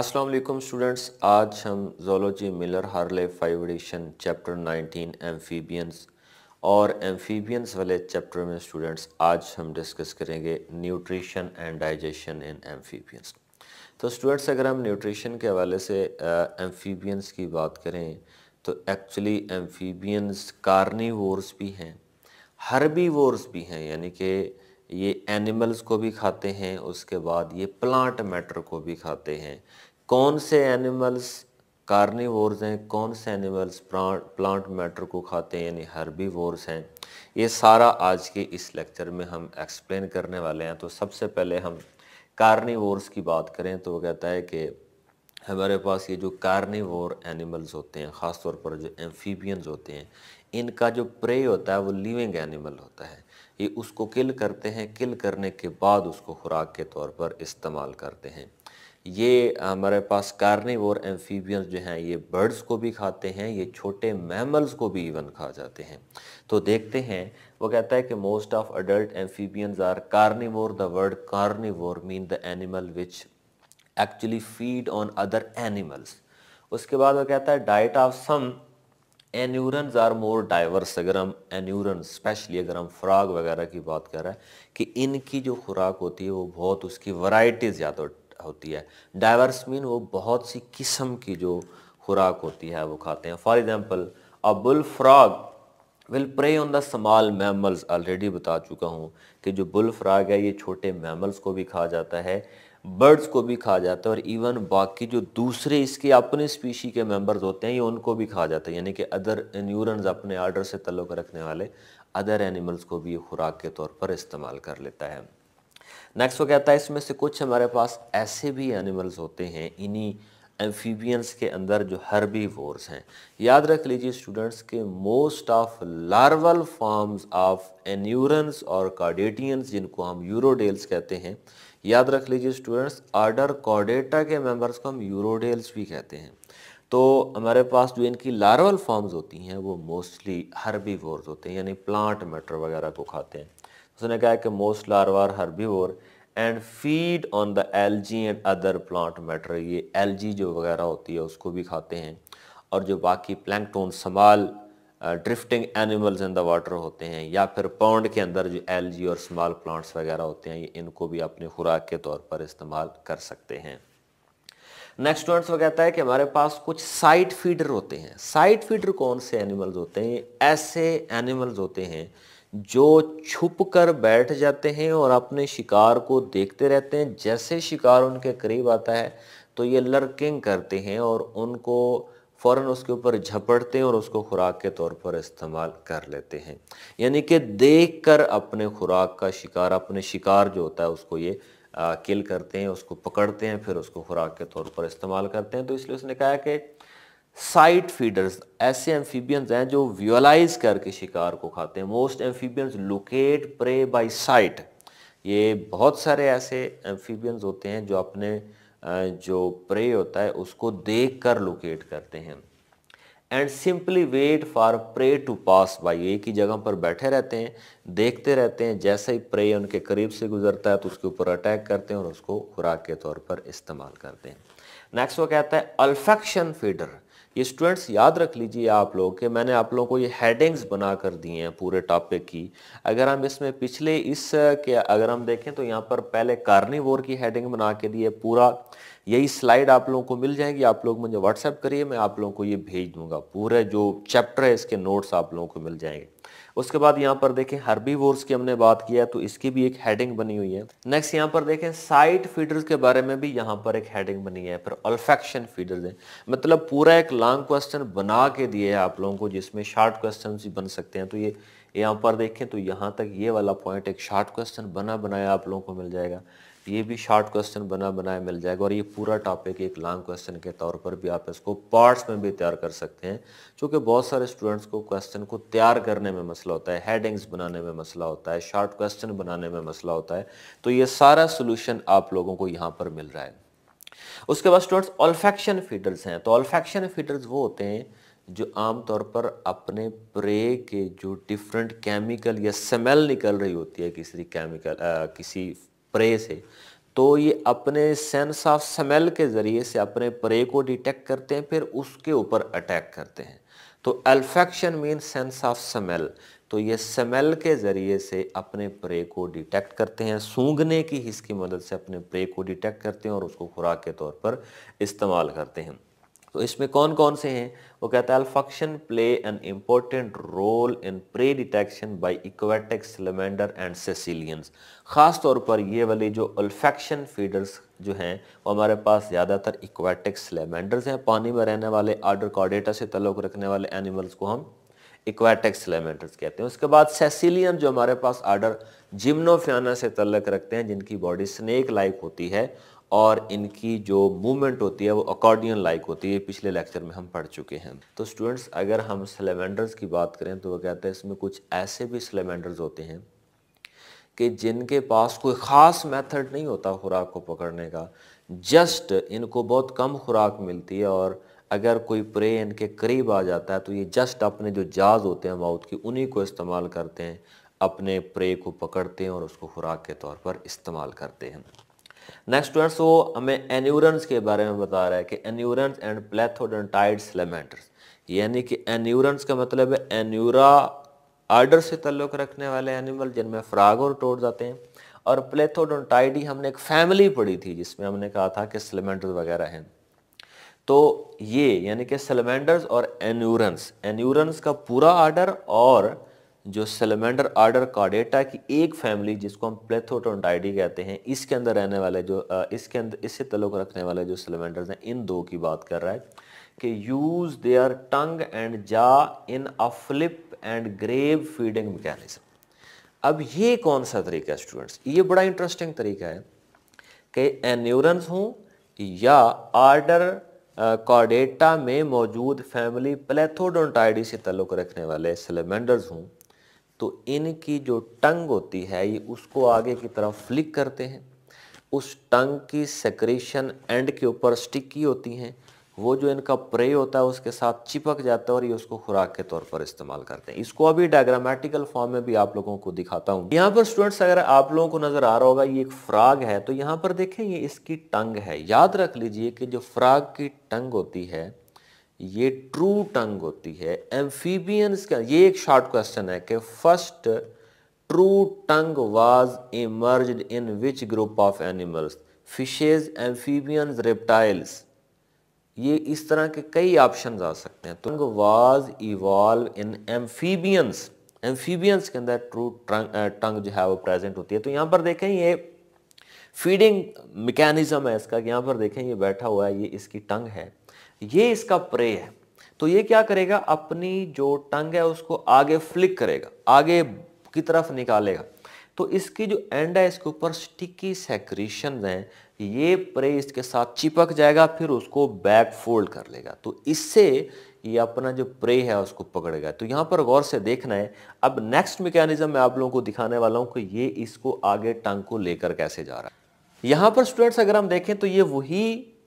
अस्सलाम वालेकुम स्टूडेंट्स आज हम zoology Miller Harley five edition chapter 19 amphibians और एम्फीबियंस वाले चैप्टर में स्टूडेंट्स आज हम डिस्कस करेंगे nutrition and digestion in amphibians तो स्टूडेंट्स अगर हम न्यूट्रिशन के हवाले से एम्फीबियंस की बात करें तो एक्चुअली एम्फीबियंस कार्निवोर्स भी हैं हर्बीवोर्स भी हैं यानी कि ये एनिमल्स को भी खाते हैं उसके बाद ये प्लांट मैटर को भी खाते हैं कौन से एनिमल्स कार्निवोर्स हैं कौन से एनिमल्स प्लांट मैटर को खाते हैं यानी वोर्स हैं ये सारा आज के इस लेक्चर में हम एक्सप्लेन करने वाले हैं तो सबसे पहले हम कार्निवोर्स की बात करें तो वो कहता है कि हमारे पास ये जो कार्निवोर एनिमल्स होते हैं ख़ास तौर पर जो एम्फीबियंस होते हैं इनका जो प्रे होता है वो लिविंग एनिमल होता है ये उसको किल करते हैं किल करने के बाद उसको खुराक के तौर पर इस्तेमाल करते हैं ये हमारे पास कार्निवोर एम्फीबियंस जो हैं ये बर्ड्स को भी खाते हैं ये छोटे मैमल्स को भी इवन खा जाते हैं तो देखते हैं वो कहता है कि most of adult amphibians are carnivore the word carnivore mean the animal which actually feed on other animals उसके बाद वो कहता है diet of some anurans are more diverse अगर हम एन्यूरन स्पेशली अगर हम फ्राग वगैरह की बात कर रहे हैं कि इनकी जो खुराक होती है वो बहुत उसकी वराइटी ज़्यादा होती है डाइवर्स मीन वो बहुत सी किस्म की जो खुराक होती है वो खाते हैं for example a bull bull frog will prey on the small mammals already बता चुका हूँ कि जो बुल फ्राग है ये छोटे मैमल्स को भी खा जाता है बर्ड्स को भी खा जाता है और इवन बाकी जो दूसरे इसके अपने स्पीशी के मेंबर्स होते हैं ये उनको भी खा जाता है यानी कि अदर न्यूरन्स अपने आर्डर से तल्लुक़ रखने वाले अदर एनिमल्स को भी ये खुराक के तौर पर इस्तेमाल कर लेता है नेक्स्ट वो कहता है इसमें से कुछ हमारे पास ऐसे भी एनिमल्स होते हैं इन्हीं एम्फीबियंस के अंदर जो वोर्स हैं याद रख लीजिए स्टूडेंट्स के most of larval forms of anurans और कार्डेटियंस जिनको हम यूरोडेल्स कहते हैं याद रख लीजिए स्टूडेंट्स आर्डर कॉर्डेटा के मेंबर्स को हम यूरोडेल्स भी कहते हैं तो हमारे पास जो इनकी लार्वल फॉर्म्स होती हैं वो मोस्टली हर्बीवोर्स होते हैं यानी प्लांट मेटर वगैरह को खाते हैं उसने कहा कि most larvae herbivore and feed on the algae and other plant matter ये एलजी जो वगैरह होती है उसको भी खाते हैं और जो बाकी plankton small drifting animals in the water होते हैं या फिर पौंड के अंदर जो एलजी और स्मॉल प्लांट्स वगैरह होते हैं ये इनको भी अपने खुराक के तौर पर इस्तेमाल कर सकते हैं नेक्स्ट पॉइंट्स वो कहता है कि हमारे पास कुछ साइट फीडर होते हैं साइट फीडर कौन से एनिमल्स होते हैं ऐसे एनिमल्स होते हैं जो छुप कर बैठ जाते हैं और अपने शिकार को देखते रहते हैं जैसे शिकार उनके करीब आता है तो ये लर्किंग करते हैं और उनको फ़ौर उसके ऊपर झपटते हैं और उसको खुराक के तौर पर इस्तेमाल कर लेते हैं यानी कि देख कर अपने खुराक का शिकार अपने शिकार जो होता है उसको ये किल करते हैं उसको पकड़ते हैं फिर उसको खुराक के तौर पर इस्तेमाल करते हैं तो इसलिए उसने कहा कि साइट फीडर्स ऐसे एम्फीबियंस हैं जो विजुअलाइज करके शिकार को खाते हैं most amphibians locate prey by sight ये बहुत सारे ऐसे एम्फीबियंस होते हैं जो अपने जो प्रे होता है उसको देख कर लोकेट करते हैं and simply wait for prey to pass by एक ही जगह पर बैठे रहते हैं देखते रहते हैं जैसे ही प्रे उनके करीब से गुजरता है तो उसके ऊपर अटैक करते हैं और उसको खुराक के तौर पर इस्तेमाल करते हैं नेक्स्ट वो कहता है अल्फेक्शन फीडर ये स्टूडेंट्स याद रख लीजिए आप लोग कि मैंने आप लोगों को ये हेडिंग्स बना कर दिए हैं पूरे टॉपिक की अगर हम इसमें पिछले इस के अगर हम देखें तो यहाँ पर पहले कार्निवोर की हेडिंग बना के दिए पूरा यही स्लाइड आप लोगों को मिल जाएगी आप लोग मुझे व्हाट्सएप करिए मैं आप लोगों को ये भेज दूंगा पूरे जो चैप्टर है इसके नोट्स आप लोगों को मिल जाएंगे उसके बाद यहाँ पर देखें हर्बी वोर्स की हमने बात किया तो इसकी भी एक हेडिंग बनी हुई है नेक्स्ट यहाँ पर देखें साइट फीडर्स के बारे में भी यहाँ पर एक हेडिंग बनी है फिर ऑल्फेक्शन फीडर्स है मतलब पूरा एक लॉन्ग क्वेश्चन बना के दिए है आप लोगों को जिसमें शार्ट क्वेश्चन भी बन सकते हैं तो ये यहाँ पर देखें तो यहाँ तक ये वाला पॉइंट एक शार्ट क्वेश्चन बना बनाया आप लोगों को मिल जाएगा ये भी शॉर्ट क्वेश्चन बना बनाए मिल जाएगा और ये पूरा टॉपिक एक लॉन्ग क्वेश्चन के तौर पर भी आप इसको पार्ट्स में भी तैयार कर सकते हैं क्योंकि बहुत सारे स्टूडेंट्स को क्वेश्चन को तैयार करने में मसला होता है हेडिंग्स बनाने में मसला होता है शॉर्ट क्वेश्चन बनाने में मसला होता है तो ये सारा सोल्यूशन आप लोगों को यहाँ पर मिल रहा है उसके बाद स्टूडेंट्स ऑल्फेक्शन फीडर्स हैं तो ऑल्फेक्शन फीडर्स वो होते हैं जो आमतौर पर अपने प्रे के जो डिफरेंट केमिकल या स्मेल निकल रही होती है किसी केमिकल आ, किसी प्रे से तो ये अपने सेंस ऑफ स्मेल के ज़रिए से अपने प्रे को डिटेक्ट करते हैं फिर उसके ऊपर अटैक करते हैं तो olfaction mean sense of smell तो ये स्मेल के ज़रिए से अपने प्रे को डिटेक्ट करते हैं सूंघने की इसकी मदद से अपने प्रे को डिटेक्ट करते हैं और उसको खुराक के तौर पर इस्तेमाल करते हैं तो इसमें कौन कौन से हैं वो कहता है olfaction play an important role in prey detection by aquatic salamander and caecilians ख़ास तौर पर ये वाले जो अल्फेक्शन फीडर्स जो हैं वो हमारे पास ज़्यादातर इक्वेटिक सिलेमेंडर्स हैं पानी में रहने वाले आर्डर कॉर्डेटा से तल्लुक़ रखने वाले एनिमल्स को हम इक्वेटिक सिलेमेंडर्स कहते हैं उसके बाद सेसिलियन जो हमारे पास आर्डर जिम्नोफियाना से तल्लक रखते हैं जिनकी बॉडी स्नेक लाइक होती है और इनकी जो मूवमेंट होती है वो अकॉर्डियन लाइक होती है पिछले लेक्चर में हम पढ़ चुके हैं तो स्टूडेंट्स अगर हम सलेमेंडर्स की बात करें तो वो कहते हैं इसमें कुछ ऐसे भी सलेमेंडर्स होते हैं कि जिनके पास कोई ख़ास मेथड नहीं होता खुराक को पकड़ने का जस्ट इनको बहुत कम खुराक मिलती है और अगर कोई प्रे इनके करीब आ जाता है तो ये जस्ट अपने जो जाज होते हैं माउथ की उन्हीं को इस्तेमाल करते हैं अपने प्रे को पकड़ते हैं और उसको खुराक के तौर पर इस्तेमाल करते हैं नेक्स्ट स्टूडेंट्स वो हमें एन्यूरेंस के बारे में बता रहा है कि एन्यूरेंस एंड प्लेथोडेंटाइड सिलेमेंटर्स यानी कि एन्यूरेंस का मतलब है एन्यूरा आर्डर से तल्लुक़ रखने वाले एनिमल जिनमें फ्राग और टोड जाते हैं और प्लेथोडोंटाइड ही हमने एक फैमिली पढ़ी थी जिसमें हमने कहा था कि सलेमेंडर्स वगैरह हैं तो ये यानी कि सिलेमेंडर्स और एन्यूरेंस एन्यूरेंस का पूरा आर्डर और जो सेलमेंडर आर्डर कार्डेटा की एक फैमिली जिसको हम प्लेथोटोनटाइडी कहते हैं इसके अंदर रहने वाले जो इसके अंदर इससे तल्लुक़ रखने वाले जो सेलमेंडर्स हैं इन दो की बात कर रहा है कि use their tongue and jaw in a flip and grab feeding mechanism अब ये कौन सा तरीका है स्टूडेंट्स ये बड़ा इंटरेस्टिंग तरीका है कि एन्यूरेंस हूँ या आर्डर कॉर्डेटा में मौजूद फैमिली प्लेथोडोनटाइडी से तल्लुक़ रखने वाले सिलेमेंडर्स हों तो इनकी जो टंग होती है ये उसको आगे की तरफ फ्लिक करते हैं उस टंग की सेक्रेशन एंड के ऊपर स्टिकी होती हैं वो जो इनका प्रे होता है उसके साथ चिपक जाता है और ये उसको खुराक के तौर पर इस्तेमाल करते हैं इसको अभी डायग्रामेटिकल फॉर्म में भी आप लोगों को दिखाता हूँ यहाँ पर स्टूडेंट्स अगर आप लोगों को नजर आ रहा होगा ये एक फ्राग है तो यहाँ पर देखें ये इसकी टंग है याद रख लीजिए कि जो फ्राग की टंग होती है ये ट्रू टंग होती है एम्फीबियंस का ये एक शॉर्ट क्वेश्चन है कि first true tongue was emerge in which group of animals fishes amphibians reptiles ये इस तरह के कई ऑप्शन आ सकते हैं tongue was evolve in amphibians amphibians के अंदर ट्रू टंग जो है वो प्रेजेंट होती है तो यहाँ पर देखें ये फीडिंग मैकेनिज्म है इसका यहाँ पर देखें ये बैठा हुआ है ये इसकी टंग है ये इसका प्रे है तो ये क्या करेगा अपनी जो टंग है उसको आगे फ्लिक करेगा आगे की तरफ निकालेगा तो इसकी जो एंड है इसके ऊपर स्टिकी सेक्रीशन है ये प्रे इसके साथ चिपक जाएगा फिर उसको बैक फोल्ड कर लेगा तो इससे ये अपना जो प्रे है उसको पकड़ेगा तो यहाँ पर गौर से देखना है अब नेक्स्ट मैकेनिज्म मैं आप लोगों को दिखाने वाला हूँ कि ये इसको आगे टंग को लेकर कैसे जा रहा है यहाँ पर स्टूडेंट्स अगर हम देखें तो ये वही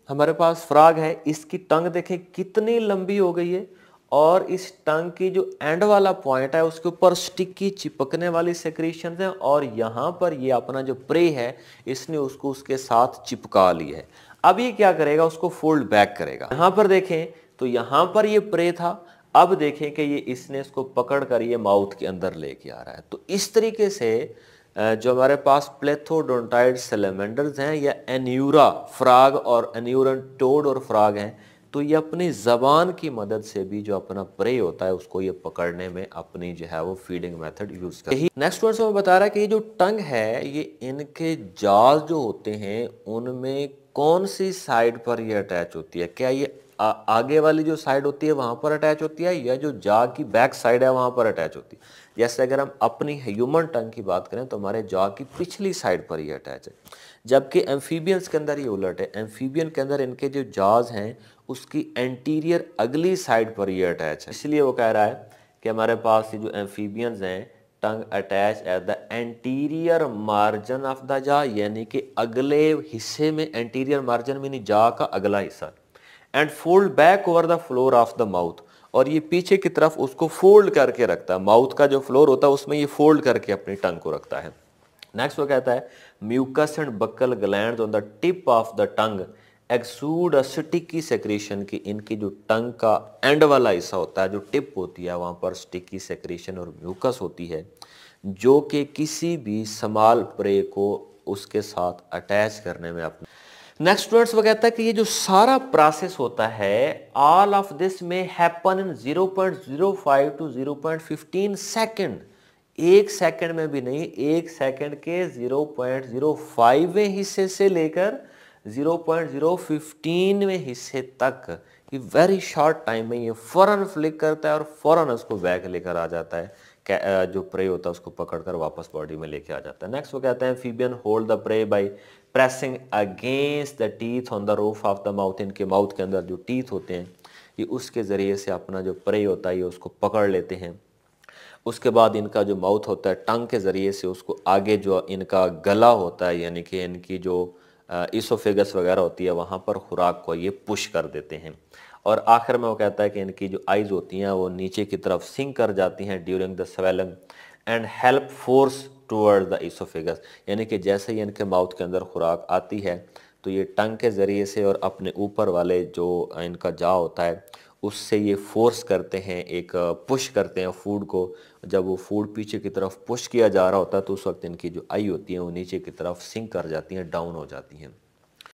हमारे पास फ्राग है इसकी टंग देखें कितनी लंबी हो गई है और इस टंग की जो एंड वाला पॉइंट है उसके ऊपर स्टिक चिपकने वाली सेक्रेशन है और यहाँ पर ये अपना जो प्रे है इसने उसको उसके साथ चिपका लिया है अब ये क्या करेगा उसको फोल्ड बैक करेगा यहाँ पर देखें तो यहाँ पर ये प्रे था अब देखें कि ये इसने इसको पकड़ कर ये माउथ के अंदर लेके आ रहा है तो इस तरीके से जो हमारे पास प्लेथोडोंटाइड सेलेमेंडर्स हैं या एन्यूरा फ्राग और एन्यूरन टोड और फ्राग हैं तो ये अपनी ज़बान की मदद से भी जो अपना प्रे होता है उसको ये पकड़ने में अपनी जो है वो फीडिंग मेथड यूज़ कर यही नेक्स्ट वर्ड में बता रहा है कि ये जो टंग है ये इनके जाल जो होते हैं उनमें कौन सी साइड पर ये अटैच होती है क्या ये आ, आगे वाली जो साइड होती है वहाँ पर अटैच होती है या जो जा की बैक साइड है वहाँ पर अटैच होती है जैसे अगर हम अपनी ह्यूमन टंग की बात करें तो हमारे जॉ की पिछली साइड पर ही अटैच है जबकि एम्फीबियंस के अंदर ये उलट है एम्फीबियन के अंदर इनके जो जॉज हैं उसकी एंटीरियर अगली साइड पर ही अटैच है इसलिए वो कह रहा है कि हमारे पास ये जो एम्फीबियंस हैं tongue attach at the anterior margin of the jaw यानी कि अगले हिस्से में एंटीरियर मार्जिन मीनी जा का अगला हिस्सा and fold back over the floor of the mouth और ये पीछे की तरफ उसको फोल्ड करके रखता है माउथ का जो फ्लोर होता है उसमें ये फोल्ड करके अपनी टंग को रखता है नेक्स्ट वो कहता है mucus and buccal gland on the tip of the tongue exude sticky secretion की इनकी जो टंग का एंड वाला हिस्सा होता है जो टिप होती है वहाँ पर स्टिकी सेक्रेशन और म्यूकस होती है जो कि किसी भी समाल प्रे को उसके साथ अटैच करने में अपना नेक्स्ट स्टूडेंट्स वो कहता है कि ये जो सारा प्रोसेस होता है ऑल ऑफ दिस में हैपन इन 0.05 टू 0.15 सेकंड एक सेकंड में भी नहीं एक सेकंड के 0.05वें हिस्से से लेकर 0.015वें हिस्से तक कि वेरी शॉर्ट टाइम में ये फ़ौरन फ्लिक करता है और फ़ौरन उसको बैग लेकर आ जाता है जो प्रे होता है उसको पकड़कर वापस बॉडी में लेके आ जाता है नेक्स्ट वो कहते हैं फीबियन hold the prey by pressing against the teeth on the roof of the mouth इनके माउथ के अंदर जो टीथ होते हैं ये उसके ज़रिए से अपना जो प्रे होता है ये उसको पकड़ लेते हैं उसके बाद इनका जो माउथ होता है टंग के ज़रिए से उसको आगे जो इनका गला होता है यानी कि इनकी जो इसोफेगस वगैरह होती है वहाँ पर खुराक को ये पुश कर देते हैं और आखिर में वो कहता है कि इनकी जो आइज़ होती हैं वो नीचे की तरफ सिंक कर जाती हैं during the swallowing and help force toward the oesophagus यानी कि जैसे ही इनके माउथ के अंदर खुराक आती है तो ये टंग के ज़रिए से और अपने ऊपर वाले जो इनका जा होता है उससे ये फोर्स करते हैं एक पुश करते हैं फूड को जब वो फूड पीछे की तरफ पुश किया जा रहा होता है तो उस वक्त इनकी जो आई होती है वो नीचे की तरफ सिंक कर जाती हैं डाउन हो जाती हैं